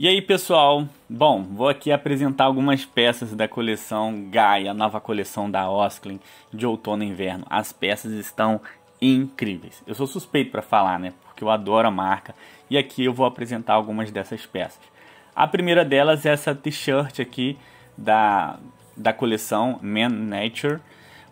E aí pessoal, bom, vou aqui apresentar algumas peças da coleção Gaia, nova coleção da Osklin de outono e inverno. As peças estão incríveis. Eu sou suspeito para falar, né? Porque eu adoro a marca e aqui eu vou apresentar algumas dessas peças. A primeira delas é essa t-shirt aqui da, da coleção Man Nature.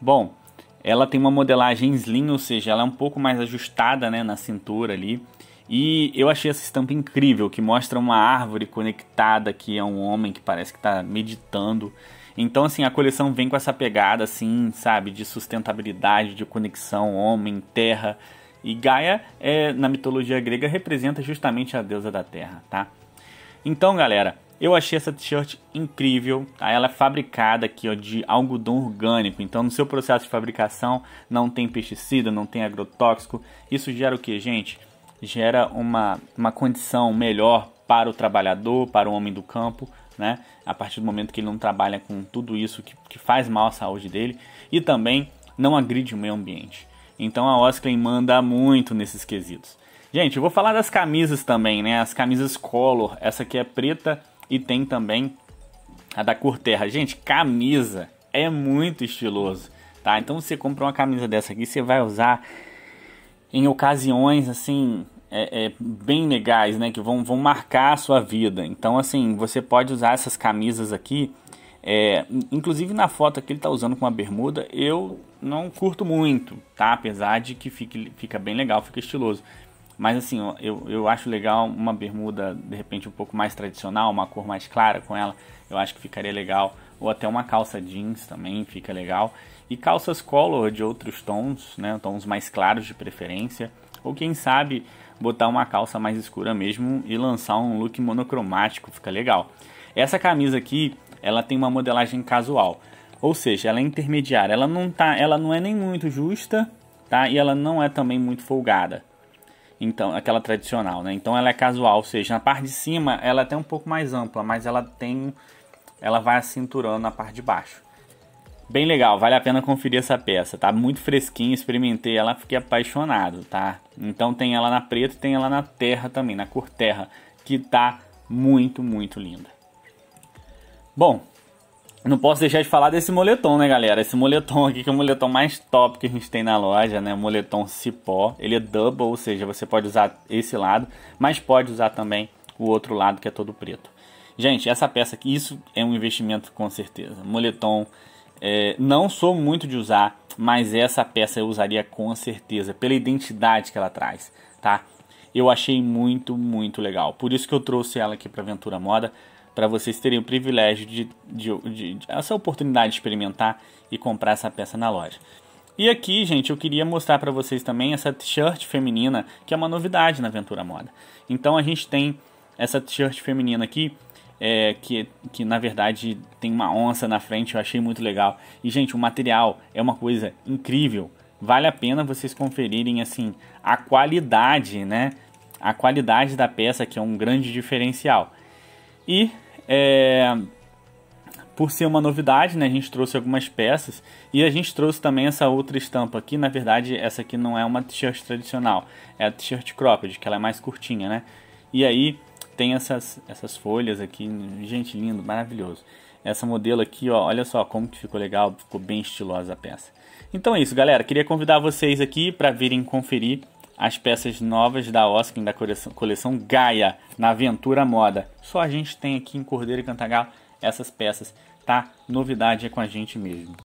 Bom, ela tem uma modelagem slim, ou seja, ela é um pouco mais ajustada né, na cintura ali e eu achei essa estampa incrível, que mostra uma árvore conectada que é um homem que parece que está meditando. Então, assim, a coleção vem com essa pegada, assim, sabe, de sustentabilidade, de conexão homem, terra. E Gaia, é, na mitologia grega, representa justamente a deusa da terra, tá? Então, galera, eu achei essa t-shirt incrível. Tá? Ela é fabricada aqui ó, de algodão orgânico. Então, no seu processo de fabricação, não tem pesticida, não tem agrotóxico. Isso gera o que, gente? gera uma, uma condição melhor para o trabalhador, para o homem do campo, né? A partir do momento que ele não trabalha com tudo isso que, que faz mal à saúde dele e também não agride o meio ambiente. Então a Osklen manda muito nesses quesitos. Gente, eu vou falar das camisas também, né? As camisas color, essa aqui é preta e tem também a da cor terra. Gente, camisa é muito estiloso, tá? Então você compra uma camisa dessa aqui, você vai usar em ocasiões assim é, é, bem legais, né? Que vão, vão marcar a sua vida. Então, assim, você pode usar essas camisas aqui. É, inclusive na foto que ele está usando com uma bermuda, eu não curto muito, tá? Apesar de que fique, fica bem legal, fica estiloso. Mas assim, eu, eu acho legal uma bermuda de repente um pouco mais tradicional, uma cor mais clara com ela, eu acho que ficaria legal. Ou até uma calça jeans também fica legal. E calças color de outros tons, né? Tons mais claros de preferência. Ou quem sabe botar uma calça mais escura mesmo e lançar um look monocromático, fica legal. Essa camisa aqui, ela tem uma modelagem casual. Ou seja, ela é intermediária, ela não tá, ela não é nem muito justa, tá? E ela não é também muito folgada. Então, aquela tradicional, né? Então ela é casual, ou seja, na parte de cima ela é até um pouco mais ampla, mas ela tem ela vai acinturando na parte de baixo. Bem legal, vale a pena conferir essa peça, tá? Muito fresquinha, experimentei ela, fiquei apaixonado, tá? Então tem ela na preta e tem ela na terra também, na cor terra, que tá muito, muito linda. Bom, não posso deixar de falar desse moletom, né, galera? Esse moletom aqui que é o moletom mais top que a gente tem na loja, né? Moletom cipó. Ele é double, ou seja, você pode usar esse lado, mas pode usar também o outro lado que é todo preto. Gente, essa peça aqui, isso é um investimento com certeza. Moletom, é, não sou muito de usar, mas essa peça eu usaria com certeza, pela identidade que ela traz, tá? Eu achei muito, muito legal. Por isso que eu trouxe ela aqui para Ventura Moda para vocês terem o privilégio de, de, de, de, essa oportunidade de experimentar e comprar essa peça na loja. E aqui, gente, eu queria mostrar para vocês também essa t-shirt feminina, que é uma novidade na Aventura Moda. Então a gente tem essa t-shirt feminina aqui, é, que, que na verdade tem uma onça na frente, eu achei muito legal. E, gente, o material é uma coisa incrível. Vale a pena vocês conferirem, assim, a qualidade, né? A qualidade da peça, que é um grande diferencial. E é, por ser uma novidade, né, a gente trouxe algumas peças e a gente trouxe também essa outra estampa aqui. Na verdade, essa aqui não é uma t-shirt tradicional, é a t-shirt cropped, que ela é mais curtinha, né? E aí tem essas, essas folhas aqui, gente, lindo, maravilhoso. Essa modelo aqui, ó, olha só como que ficou legal, ficou bem estilosa a peça. Então é isso, galera. Queria convidar vocês aqui para virem conferir as peças novas da Oskin da coleção, coleção Gaia na Aventura Moda. Só a gente tem aqui em Cordeiro e Cantagalo essas peças, tá? Novidade é com a gente mesmo.